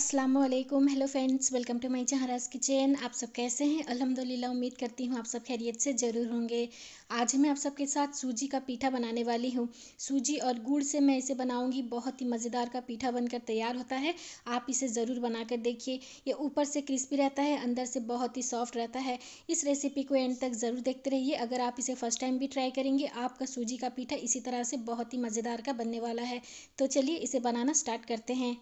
Aslam hello friends welcome to my Jahanraj kitchen आप सब कैसे हैं अल्हम्दुलिल्लाह उम्मीद करती हूँ आप सब खैरियत से ज़रूर होंगे आज मैं आप सबके साथ सूजी का पीठा बनाने वाली हूँ सूजी और गुड़ से मैं इसे बनाऊँगी बहुत ही मज़ेदार का पीठा बनकर तैयार होता है आप इसे ज़रूर बनाकर देखिए ये ऊपर से क्रिस्पी रहता है अंदर से बहुत ही सॉफ्ट रहता है इस रेसिपी को एंड तक ज़रूर देखते रहिए अगर आप इसे फ़र्स्ट टाइम भी ट्राई करेंगे आपका सूजी का पीठा इसी तरह से बहुत ही मज़ेदार का बनने वाला है तो चलिए इसे बनाना स्टार्ट करते हैं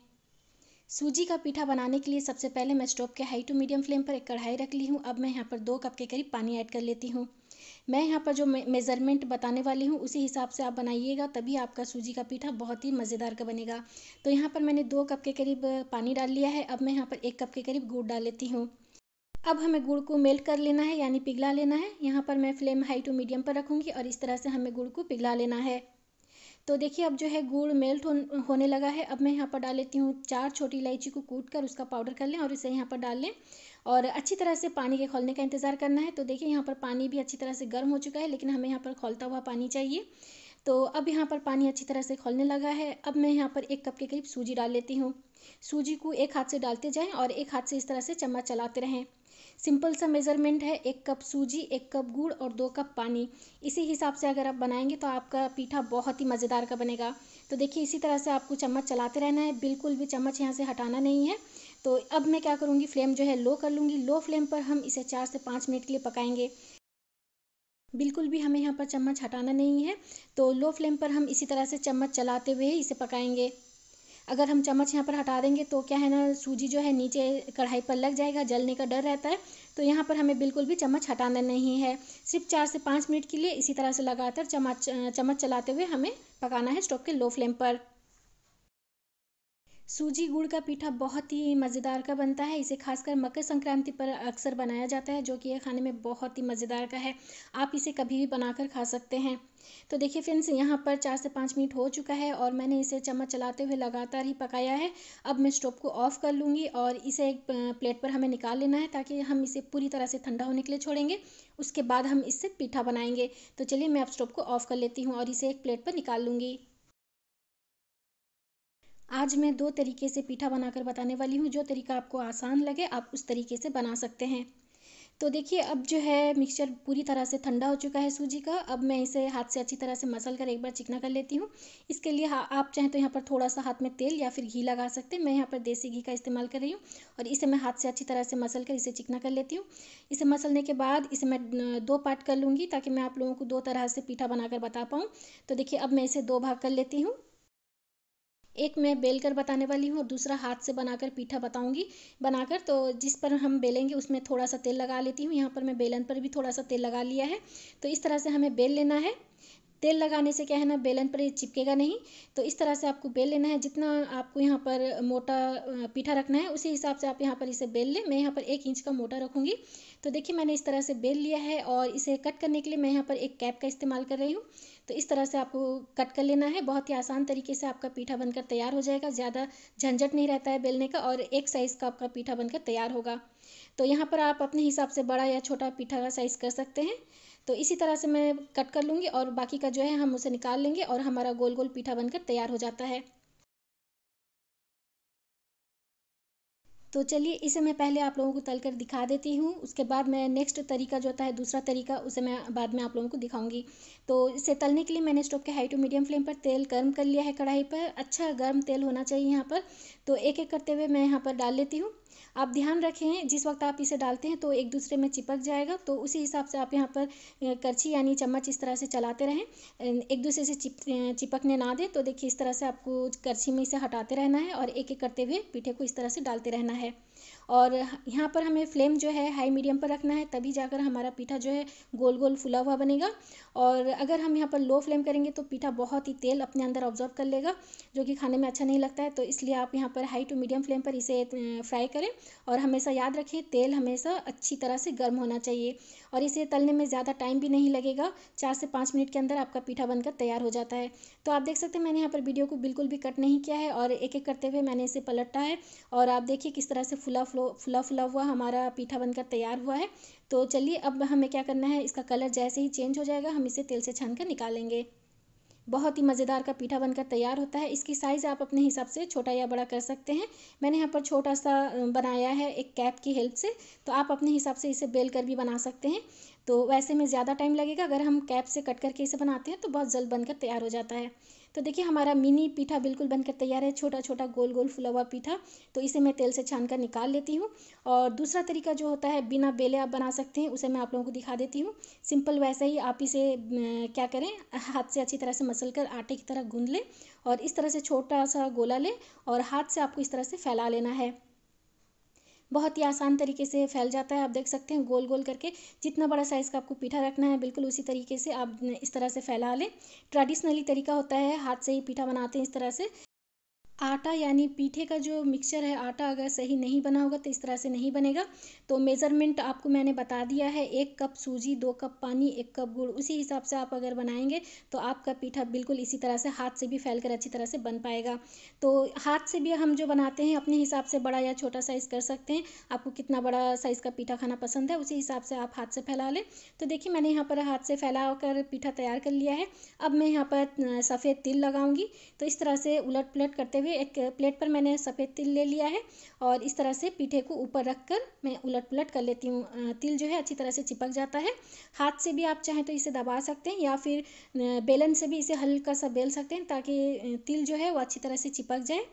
सूजी का पीठा बनाने के लिए सबसे पहले मैं स्टोव के हाई टू मीडियम फ्लेम पर एक कढ़ाई रख ली हूँ अब मैं यहाँ पर दो कप के करीब पानी ऐड कर लेती हूँ मैं यहाँ पर जो मेज़रमेंट बताने वाली हूँ उसी हिसाब से आप बनाइएगा तभी आपका सूजी का पीठा बहुत ही मज़ेदार का बनेगा तो यहाँ पर मैंने दो कप के करीब पानी डाल लिया है अब मैं यहाँ पर एक कप के करीब गुड़ डाल लेती हूँ अब हमें गुड़ को मेल्ट कर लेना है यानी पिघला लेना है यहाँ पर मैं फ्लेम हाई टू मीडियम पर रखूँगी और इस तरह से हमें गुड़ को पिघला लेना है तो देखिए अब जो है गुड़ मेल्ट हो, होने लगा है अब मैं यहाँ पर डाल लेती हूँ चार छोटी इलायची को कूट कर उसका पाउडर कर लें और इसे यहाँ पर डाल लें और अच्छी तरह से पानी के खोलने का इंतज़ार करना है तो देखिए यहाँ पर पानी भी अच्छी तरह से गर्म हो चुका है लेकिन हमें यहाँ पर खोलता हुआ पानी चाहिए तो अब यहाँ पर पानी अच्छी तरह से खोलने लगा है अब मैं यहाँ पर एक कप के करीब सूजी डाल लेती हूँ सूजी को एक हाथ से डालते जाएँ और एक हाथ से इस तरह से चम्मच चलाते रहें सिंपल सा मेज़रमेंट है एक कप सूजी एक कप गुड़ और दो कप पानी इसी हिसाब से अगर आप बनाएंगे तो आपका पीठा बहुत ही मज़ेदार का बनेगा तो देखिए इसी तरह से आपको चम्मच चलाते रहना है बिल्कुल भी चम्मच यहाँ से हटाना नहीं है तो अब मैं क्या करूँगी फ्लेम जो है लो कर लूँगी लो फ्लेम पर हम इसे चार से पाँच मिनट के लिए पकाएंगे बिल्कुल भी हमें यहाँ पर चम्मच हटाना नहीं है तो लो फ्लेम पर हम इसी तरह से चम्मच चलाते हुए इसे पकाएंगे अगर हम चम्मच यहाँ पर हटा देंगे तो क्या है ना सूजी जो है नीचे कढ़ाई पर लग जाएगा जलने का डर रहता है तो यहाँ पर हमें बिल्कुल भी चम्मच हटाना नहीं है सिर्फ चार से पाँच मिनट के लिए इसी तरह से लगातार चम्मच चम्मच चलाते हुए हमें पकाना है स्टोव के लो फ्लेम पर सूजी गुड़ का पीठा बहुत ही मज़ेदार का बनता है इसे खासकर मकर संक्रांति पर अक्सर बनाया जाता है जो कि यह खाने में बहुत ही मज़ेदार का है आप इसे कभी भी बनाकर खा सकते हैं तो देखिए फ्रेंड्स यहाँ पर चार से पाँच मिनट हो चुका है और मैंने इसे चम्मच चलाते हुए लगातार ही पकाया है अब मैं स्टोव को ऑफ़ कर लूँगी और इसे एक प्लेट पर हमें निकाल लेना है ताकि हम इसे पूरी तरह से ठंडा होने के लिए छोड़ेंगे उसके बाद हम इससे पीठा बनाएंगे तो चलिए मैं अब स्टोव को ऑफ़ कर लेती हूँ और इसे एक प्लेट पर निकाल लूँगी आज मैं दो तरीके से पीठा बनाकर बताने वाली हूँ जो तरीका आपको आसान लगे आप उस तरीके से बना सकते हैं तो देखिए अब जो है मिक्सचर पूरी तरह से ठंडा हो चुका है सूजी का अब मैं इसे हाथ से अच्छी तरह से मसल कर एक बार चिकना कर लेती हूँ इसके लिए आप चाहें तो यहाँ पर थोड़ा सा हाथ में तेल या फिर घी लगा सकते हैं मैं यहाँ पर देसी घी का इस्तेमाल कर रही हूँ और इसे मैं हाथ से अच्छी तरह से मसल कर इसे चिकना कर लेती हूँ इसे मसलने के बाद इसे मैं दो पार्ट कर लूँगी ताकि मैं आप लोगों को दो तरह से पीठा बनाकर बता पाऊँ तो देखिए अब मैं इसे दो भाग कर लेती हूँ एक मैं बेल कर बताने वाली हूँ और दूसरा हाथ से बनाकर पीठा बताऊँगी बनाकर तो जिस पर हम बेलेंगे उसमें थोड़ा सा तेल लगा लेती हूँ यहाँ पर मैं बेलन पर भी थोड़ा सा तेल लगा लिया है तो इस तरह से हमें बेल लेना है तेल लगाने से क्या है ना बेलन पर ये चिपकेगा नहीं तो इस तरह से आपको बेल लेना है जितना आपको यहाँ पर मोटा पीठा रखना है उसी हिसाब से आप यहाँ पर इसे बेल लें मैं यहाँ पर एक इंच का मोटा रखूँगी तो देखिए मैंने इस तरह से बेल लिया है और इसे कट करने के लिए मैं यहाँ पर एक कैप का इस्तेमाल कर रही हूँ तो इस तरह से आपको कट कर लेना है बहुत ही आसान तरीके से आपका पीठा बनकर तैयार हो जाएगा ज़्यादा झंझट नहीं रहता है बेलने का और एक साइज़ का आपका पीठा बनकर तैयार होगा तो यहाँ पर आप अपने हिसाब से बड़ा या छोटा पीठा का साइज़ कर सकते हैं तो इसी तरह से मैं कट कर लूँगी और बाकी का जो है हम उसे निकाल लेंगे और हमारा गोल गोल पीठा बनकर तैयार हो जाता है तो चलिए इसे मैं पहले आप लोगों को तल कर दिखा देती हूँ उसके बाद मैं नेक्स्ट तरीका जो होता है दूसरा तरीका उसे मैं बाद में आप लोगों को दिखाऊंगी तो इसे तलने के लिए मैंने स्टोव के हाई टू मीडियम फ्लेम पर तेल गर्म कर लिया है कढ़ाई पर अच्छा गर्म तेल होना चाहिए यहाँ पर तो एक एक करते हुए मैं यहाँ पर डाल लेती हूँ आप ध्यान रखें जिस वक्त आप इसे डालते हैं तो एक दूसरे में चिपक जाएगा तो उसी हिसाब से आप यहाँ पर करछी यानी चम्मच इस तरह से चलाते रहें एक दूसरे से चिप चिपकने ना दें तो देखिए इस तरह से आपको करछी में इसे हटाते रहना है और एक एक करते हुए पीठे को इस तरह से डालते रहना है और यहाँ पर हमें फ्लेम जो है हाई मीडियम पर रखना है तभी जाकर हमारा पीठा जो है गोल गोल फुला हुआ बनेगा और अगर हम यहाँ पर लो फ्लेम करेंगे तो पीठा बहुत ही तेल अपने अंदर ऑब्जॉर्व कर लेगा जो कि खाने में अच्छा नहीं लगता है तो इसलिए आप यहाँ पर हाई टू मीडियम फ्लेम पर इसे फ्राई करें और हमेशा याद रखें तेल हमेशा अच्छी तरह से गर्म होना चाहिए और इसे तलने में ज़्यादा टाइम भी नहीं लगेगा चार से पाँच मिनट के अंदर आपका पीठा बनकर तैयार हो जाता है तो आप देख सकते हैं मैंने यहाँ पर वीडियो को बिल्कुल भी कट नहीं किया है और एक एक करते हुए मैंने इसे पलटा है और आप देखिए किस तरह से फुला फुला फुला फुला हुआ हमारा पीठा बनकर तैयार हुआ है तो चलिए अब हमें क्या करना है इसका कलर जैसे ही चेंज हो जाएगा हम इसे तेल से छान कर निकालेंगे बहुत ही मज़ेदार का पीठा बनकर तैयार होता है इसकी साइज़ आप अपने हिसाब से छोटा या बड़ा कर सकते हैं मैंने यहाँ पर छोटा सा बनाया है एक कैप की हेल्प से तो आप अपने हिसाब से इसे बेल कर भी बना सकते हैं तो वैसे में ज़्यादा टाइम लगेगा अगर हम कैप से कट करके इसे बनाते हैं तो बहुत जल्द बनकर तैयार हो जाता है तो देखिए हमारा मिनी पीठा बिल्कुल बनकर तैयार है छोटा छोटा गोल गोल फुला हुआ पीठा तो इसे मैं तेल से छान कर निकाल लेती हूँ और दूसरा तरीका जो होता है बिना बेले आप बना सकते हैं उसे मैं आप लोगों को दिखा देती हूँ सिंपल वैसे ही आप इसे क्या करें हाथ से अच्छी तरह से मसल कर आटे की तरह गूंद लें और इस तरह से छोटा सा गोला लें और हाथ से आपको इस तरह से फैला लेना है बहुत ही आसान तरीके से फैल जाता है आप देख सकते हैं गोल गोल करके जितना बड़ा साइज़ का आपको पीठा रखना है बिल्कुल उसी तरीके से आप इस तरह से फैला लें ट्रेडिशनली तरीका होता है हाथ से ही पीठा बनाते हैं इस तरह से आटा यानी पीठे का जो मिक्सचर है आटा अगर सही नहीं बना होगा तो इस तरह से नहीं बनेगा तो मेज़रमेंट आपको मैंने बता दिया है एक कप सूजी दो कप पानी एक कप गुड़ उसी हिसाब से आप अगर बनाएंगे तो आपका पीठा बिल्कुल इसी तरह से हाथ से भी फैल कर अच्छी तरह से बन पाएगा तो हाथ से भी हम जो बनाते हैं अपने हिसाब से बड़ा या छोटा साइज़ कर सकते हैं आपको कितना बड़ा साइज़ का पीठा खाना पसंद है उसी हिसाब से आप हाथ से फैला लें तो देखिए मैंने यहाँ पर हाथ से फैला कर पीठा तैयार कर लिया है अब मैं यहाँ पर सफ़ेद तिल लगाऊंगी तो इस तरह से उलट पुलट करते हुए हुए एक प्लेट पर मैंने सफ़ेद तिल ले लिया है और इस तरह से पीठे को ऊपर रख कर मैं उलट पुलट कर लेती हूँ तिल जो है अच्छी तरह से चिपक जाता है हाथ से भी आप चाहें तो इसे दबा सकते हैं या फिर बेलन से भी इसे हल्का सा बेल सकते हैं ताकि तिल जो है वो अच्छी तरह से चिपक जाए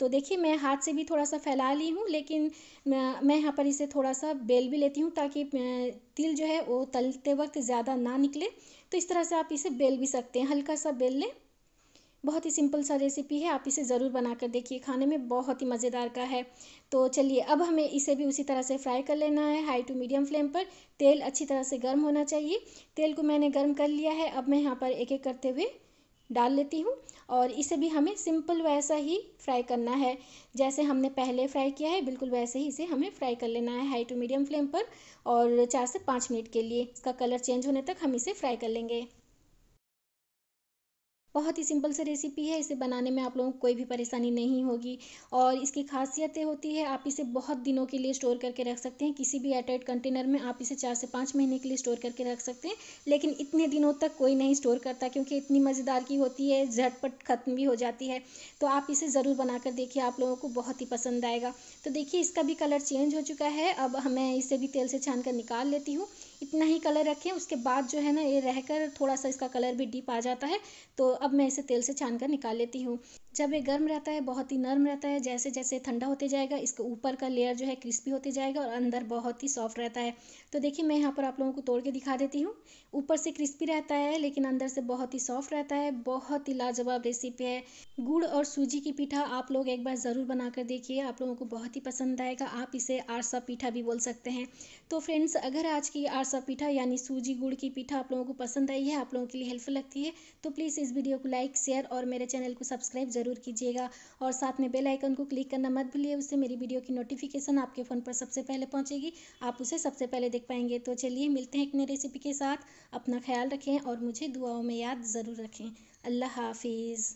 तो देखिए मैं हाथ से भी थोड़ा सा फैला ली हूँ लेकिन मैं यहाँ पर इसे थोड़ा सा बेल भी लेती हूँ ताकि तिल जो है वो तलते वक्त ज़्यादा ना निकले तो इस तरह से आप इसे बेल भी सकते हैं हल्का सा बेल लें बहुत ही सिंपल सा रेसिपी है आप इसे ज़रूर बना कर देखिए खाने में बहुत ही मज़ेदार का है तो चलिए अब हमें इसे भी उसी तरह से फ्राई कर लेना है हाई टू मीडियम फ्लेम पर तेल अच्छी तरह से गर्म होना चाहिए तेल को मैंने गर्म कर लिया है अब मैं यहाँ पर एक एक करते हुए डाल लेती हूँ और इसे भी हमें सिंपल वैसा ही फ्राई करना है जैसे हमने पहले फ्राई किया है बिल्कुल वैसे ही इसे हमें फ्राई कर लेना है हाई टू मीडियम फ्लेम पर और चार से पाँच मिनट के लिए इसका कलर चेंज होने तक हम इसे फ्राई कर लेंगे बहुत ही सिंपल से रेसिपी है इसे बनाने में आप लोगों को कोई भी परेशानी नहीं होगी और इसकी खासियत होती है आप इसे बहुत दिनों के लिए स्टोर करके रख सकते हैं किसी भी एयरटाइट कंटेनर में आप इसे चार से पाँच महीने के लिए स्टोर करके रख सकते हैं लेकिन इतने दिनों तक कोई नहीं स्टोर करता क्योंकि इतनी मज़ेदार की होती है झटपट ख़त्म भी हो जाती है तो आप इसे ज़रूर बनाकर देखिए आप लोगों को बहुत ही पसंद आएगा तो देखिए इसका भी कलर चेंज हो चुका है अब मैं इसे भी तेल से छान कर निकाल लेती हूँ इतना ही कलर रखें उसके बाद जो है ना ये रहकर थोड़ा सा इसका कलर भी डीप आ जाता है तो अब मैं इसे तेल से छान कर निकाल लेती हूँ जब ये गर्म रहता है बहुत ही नर्म रहता है जैसे जैसे ठंडा होते जाएगा इसके ऊपर का लेयर जो है क्रिस्पी होते जाएगा और अंदर बहुत ही सॉफ्ट रहता है तो देखिए मैं यहाँ पर आप लोगों को तोड़ के दिखा देती हूँ ऊपर से क्रिस्पी रहता है लेकिन अंदर से बहुत ही सॉफ्ट रहता है बहुत ही लाजवाब रेसिपी है गुड़ और सूजी की पीठा आप लोग एक बार ज़रूर बना कर देखिए आप लोगों को बहुत ही पसंद आएगा आप इसे आरसा पीठा भी बोल सकते हैं तो फ्रेंड्स अगर आज की आरसा सा पीठा यानी सूजी गुड़ की पीठा आप लोगों को पसंद आई है आप लोगों के लिए हेल्पफुल लगती है तो प्लीज़ इस वीडियो को लाइक शेयर और मेरे चैनल को सब्सक्राइब जरूर कीजिएगा और साथ में बेल आइकन को क्लिक करना मत भूलिए उससे मेरी वीडियो की नोटिफिकेशन आपके फ़ोन पर सबसे पहले पहुँचेगी आप उसे सबसे पहले देख पाएंगे तो चलिए मिलते हैं एक नई रेसिपी के साथ अपना ख्याल रखें और मुझे दुआओं में याद ज़रूर रखें अल्लाह हाफिज़